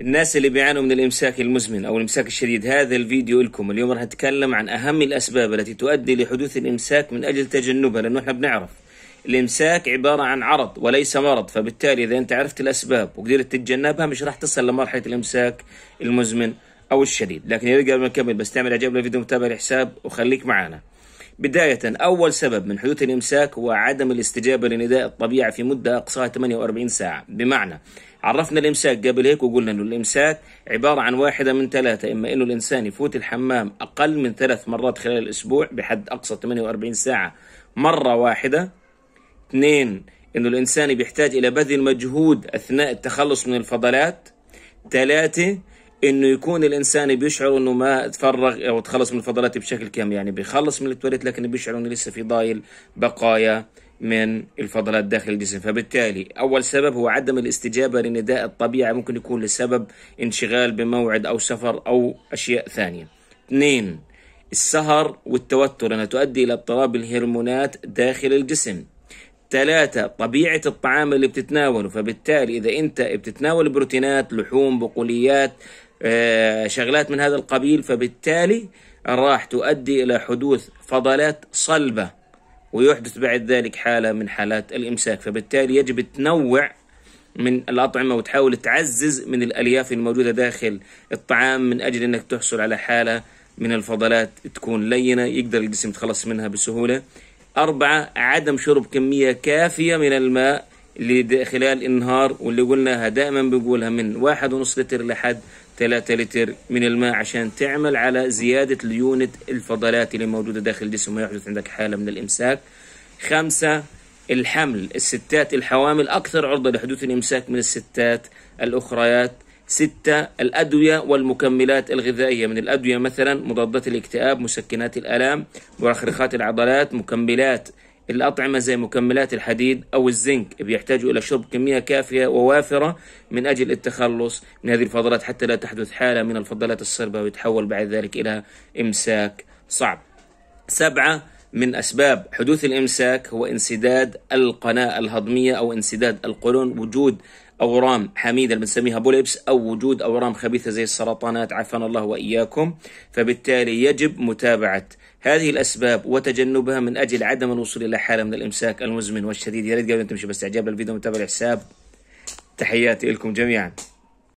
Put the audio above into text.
الناس اللي بيعانوا من الامساك المزمن او الامساك الشديد هذا الفيديو لكم اليوم راح نتكلم عن اهم الاسباب التي تؤدي لحدوث الامساك من اجل تجنبها لانه احنا بنعرف الامساك عباره عن عرض وليس مرض فبالتالي اذا انت عرفت الاسباب وقدرت تتجنبها مش راح تصل لمرحله الامساك المزمن او الشديد لكن يا قبل ما نكمل بس تعمل اعجاب للفيديو متابع الحساب وخليك معنا بداية أول سبب من حدوث الإمساك هو عدم الاستجابة لنداء الطبيعة في مدة أقصاها 48 ساعة بمعنى عرفنا الامساك قبل هيك وقلنا انه الامساك عباره عن واحده من ثلاثه اما انه الانسان يفوت الحمام اقل من ثلاث مرات خلال الاسبوع بحد اقصى 48 ساعه مره واحده اثنين انه الانسان بيحتاج الى بذل مجهود اثناء التخلص من الفضلات ثلاثه انه يكون الانسان بيشعر انه ما تفرغ او تخلص من الفضلات بشكل كامل يعني بيخلص من التواليت لكن بيشعر انه لسه في ضايل بقايا من الفضلات داخل الجسم فبالتالي أول سبب هو عدم الاستجابة لنداء الطبيعة ممكن يكون لسبب انشغال بموعد أو سفر أو أشياء ثانية اثنين السهر والتوتر أنها تؤدي إلى اضطراب الهرمونات داخل الجسم ثلاثة طبيعة الطعام اللي بتتناوله فبالتالي إذا أنت بتتناول بروتينات لحوم بقوليات آه، شغلات من هذا القبيل فبالتالي راح تؤدي إلى حدوث فضلات صلبة ويحدث بعد ذلك حالة من حالات الإمساك فبالتالي يجب تنوع من الأطعمة وتحاول تعزز من الألياف الموجودة داخل الطعام من أجل أنك تحصل على حالة من الفضلات تكون لينة يقدر الجسم يتخلص منها بسهولة أربعة عدم شرب كمية كافية من الماء اللي خلال النهار واللي قلناها دائما بنقولها من واحد ونص لتر لحد 3 لتر من الماء عشان تعمل على زيادة اليونت الفضلات اللي موجودة داخل الجسم ويحدث عندك حالة من الإمساك خمسة الحمل الستات الحوامل أكثر عرضة لحدوث الإمساك من الستات الأخريات ستة الأدوية والمكملات الغذائية من الأدوية مثلا مضادات الاكتئاب مسكنات الألام مرخرخات العضلات مكملات الأطعمة زي مكملات الحديد أو الزنك بيحتاجوا إلى شرب كمية كافية ووافرة من أجل التخلص من هذه الفضلات حتى لا تحدث حالة من الفضلات الصلبة ويتحول بعد ذلك إلى إمساك صعب سبعة من أسباب حدوث الإمساك هو انسداد القناة الهضمية أو انسداد القولون وجود أورام حميدة اللي بنسميها بوليبس أو وجود أورام خبيثة زي السرطانات عافانا الله وإياكم فبالتالي يجب متابعة هذه الأسباب وتجنبها من أجل عدم الوصول إلى حالة من الإمساك المزمن والشديد يا ريت قبل أن تمشي بس إعجاب للفيديو متابع الحساب تحياتي لكم جميعا